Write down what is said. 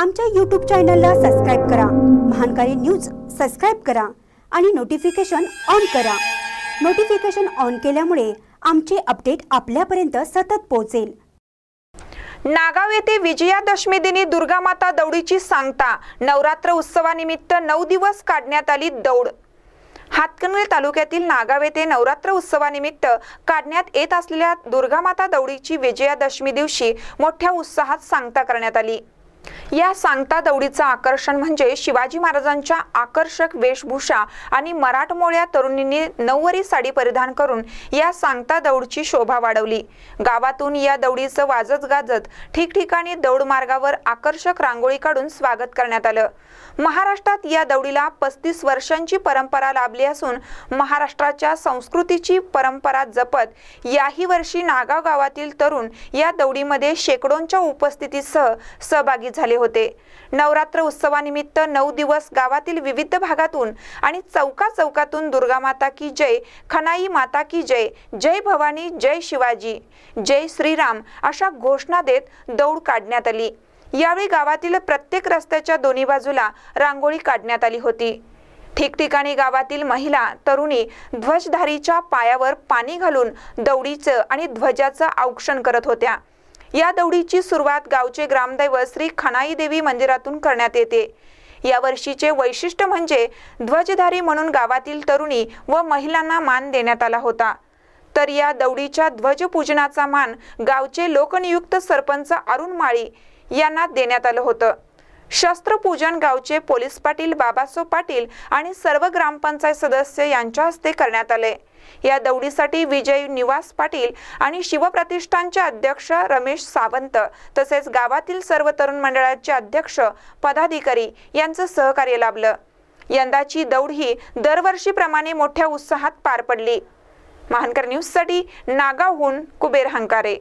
आमच्या यूट्यूब चॅनलला सबस्क्राईब करा महानकारी न्यूज सबस्क्राईब करा आणि नोटिफिकेशन ऑन करा नोटिफिकेशन ऑन केल्यामुळे आमचे अपडेट आपल्यापर्यंत सतत पोहोचेल नागाव येथे विजयादशमी दिनी दुर्गा माता दौडीची सांगता नवरात्र उत्सवानिमित्त नऊ दिवस काढण्यात आली दौड हातकणंगले तालुक्यातील नागाव येथे नवरात्र उत्सवानिमित्त काढण्यात येत असलेल्या दुर्गामाता दौडीची विजयादशमी दिवशी मोठ्या उत्साहात सांगता करण्यात आली या सांगता दौडीचं आकर्षण म्हणजे शिवाजी महाराजांच्या आकर्षक वेशभूषा आणि मराठमोळ्या तरुणींनी नऊवारी साडी परिधान करून या सांगता दौडची शोभा वाढवली गावातून या दौडीचं वाजत गाजत ठिकठिकाणी दौड मार्गावर आकर्षक रांगोळी काढून स्वागत करण्यात आलं महाराष्ट्रात या दौडीला पस्तीस वर्षांची परंपरा लाभली असून महाराष्ट्राच्या संस्कृतीची परंपरा जपत याही वर्षी नागाव गावातील तरुण या दौडीमध्ये शेकडोंच्या उपस्थितीसह सहभागी झाले होते नवरात्र उत्सवानिमित्त नऊ दिवस गावातील विविध भागातून आणि चौका चौकातून दुर्गा माता की जय खनाई माता की जय जय भवानी जय शिवाजी जय श्रीराम अशा घोषणा देत दौड काढण्यात आली यावेळी गावातील प्रत्येक रस्त्याच्या दोन्ही बाजूला रांगोळी काढण्यात आली होती ठिकठिकाणी गावातील महिला तरुणी ध्वजधारीच्या पायावर पाणी घालून दौडीचं आणि ध्वजाचं औक्षण करत होत्या या दौडीची सुरुवात गावचे ग्रामदैवत श्री खनाई देवी मंदिरातून करण्यात येते यावर्षीचे वैशिष्ट्य म्हणजे ध्वजधारी म्हणून गावातील तरुणी व महिलांना मान देण्यात आला होता तर या दौडीच्या ध्वजपूजनाचा मान गावचे लोकनियुक्त सरपंच अरुण माळी यांना देण्यात आलं होतं शस्त्रपूजन गावचे पोलीस पाटील बाबासो पाटील आणि सर्व ग्रामपंचायत सदस्य यांच्या हस्ते करण्यात आले या दौडीसाठी विजय निवास पाटील आणि शिवप्रतिष्ठानचे अध्यक्ष रमेश सावंत तसेच गावातील सर्व तरुण मंडळाचे अध्यक्ष पदाधिकारी यांचं सहकार्य लाभलं यंदाची दौड ही दरवर्षीप्रमाणे मोठ्या उत्साहात पार पडली महानकर न्यूजसाठी नागावहून कुबेर हंकारे